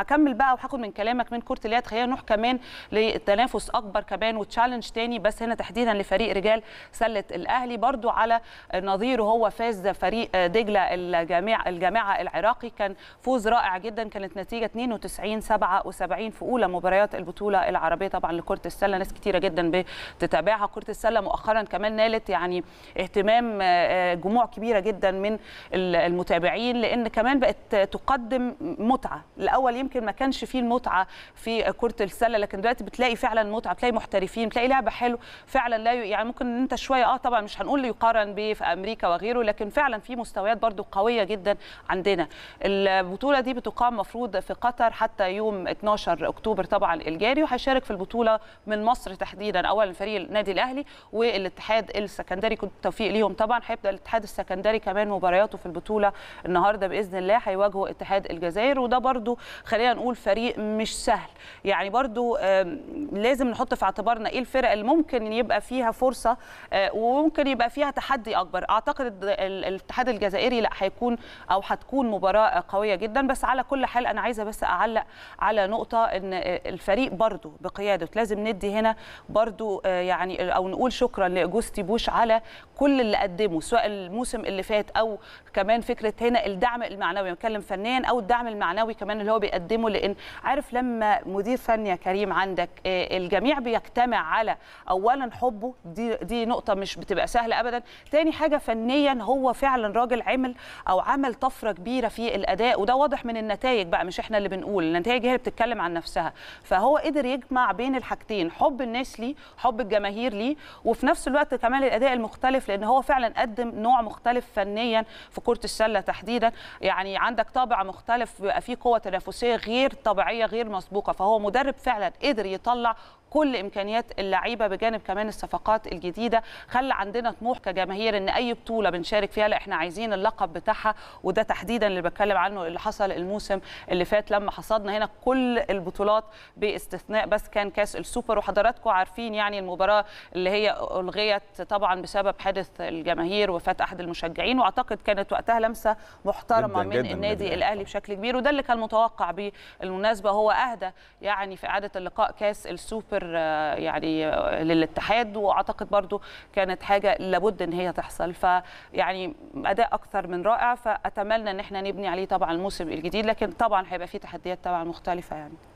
هكمل بقى وهاخد من كلامك من كره اليد خلينا نروح كمان لتنافس اكبر كمان وتشالنج تاني بس هنا تحديدا لفريق رجال سله الاهلي برضو على نظيره هو فاز فريق دجله الجامعه الجامعه العراقي كان فوز رائع جدا كانت نتيجه 92 77 في اولى مباريات البطوله العربيه طبعا لكره السله ناس كتيره جدا بتتابعها كره السله مؤخرا كمان نالت يعني اهتمام آه، آه، جموع كبيره جدا من المتابعين لان كمان بقت تقدم متعه الاول يمكن يمكن ما كانش فيه المتعه في كره السله لكن دلوقتي بتلاقي فعلا متعه بتلاقي محترفين بتلاقي لعبه حلو فعلا لا يعني ممكن انت شويه اه طبعا مش هنقول يقارن بيه في امريكا وغيره لكن فعلا في مستويات برضو قويه جدا عندنا البطوله دي بتقام مفروض في قطر حتى يوم 12 اكتوبر طبعا الجاري وهيشارك في البطوله من مصر تحديدا اولا فريق النادي الاهلي والاتحاد السكندري كنت توفيق ليهم طبعا هيبدا الاتحاد السكندري كمان مبارياته في البطوله النهارده باذن الله هيواجهوا اتحاد الجزائر وده برضو خلي خلينا نقول فريق مش سهل يعني برضو لازم نحط في اعتبارنا ايه الفرق اللي ممكن يبقى فيها فرصه آه، وممكن يبقى فيها تحدي اكبر اعتقد الاتحاد الجزائري لا هيكون او هتكون مباراه قويه جدا بس على كل حال انا عايزه بس اعلق على نقطه ان آه، الفريق برضو بقياده لازم ندي هنا برضو آه، يعني او نقول شكرا لجوستي بوش على كل اللي قدمه سواء الموسم اللي فات او كمان فكره هنا الدعم المعنوي بنتكلم فنيا او الدعم المعنوي كمان اللي هو بيقدمه بيقدمه لان عارف لما مدير فني يا كريم عندك آه، الجميع بيجتمع على اولا حبه دي دي نقطه مش بتبقى سهله ابدا تاني حاجه فنيا هو فعلا راجل عمل او عمل طفره كبيره في الاداء وده واضح من النتائج بقى مش احنا اللي بنقول النتائج هي اللي بتتكلم عن نفسها فهو قدر يجمع بين الحاجتين حب الناس ليه حب الجماهير ليه وفي نفس الوقت كمان الاداء المختلف لان هو فعلا قدم نوع مختلف فنيا في كره السله تحديدا يعني عندك طابع مختلف بيبقى فيه قوه تنافسيه غير طبيعيه غير مسبوقه فهو مدرب فعلا قدر يطلع كل امكانيات اللعيبه بجانب كمان الصفقات الجديده خلى عندنا طموح كجماهير ان اي بطوله بنشارك فيها لا احنا عايزين اللقب بتاعها وده تحديدا اللي بتكلم عنه اللي حصل الموسم اللي فات لما حصدنا هنا كل البطولات باستثناء بس كان كاس السوبر وحضراتكم عارفين يعني المباراه اللي هي الغيت طبعا بسبب حدث الجماهير وفاه احد المشجعين واعتقد كانت وقتها لمسه محترمه جداً من جداً النادي جداً. الاهلي بشكل كبير وده اللي كان متوقع بالمناسبة هو أهدى يعني في إعادة اللقاء كاس السوبر آه، يعني آه، للاتحاد وأعتقد برضو كانت حاجة لابد إن هي تحصل فيعني أداء أكثر من رائع فأتمنى إن احنا نبني عليه طبعا الموسم الجديد لكن طبعا هيبقى فيه تحديات طبعا مختلفة يعني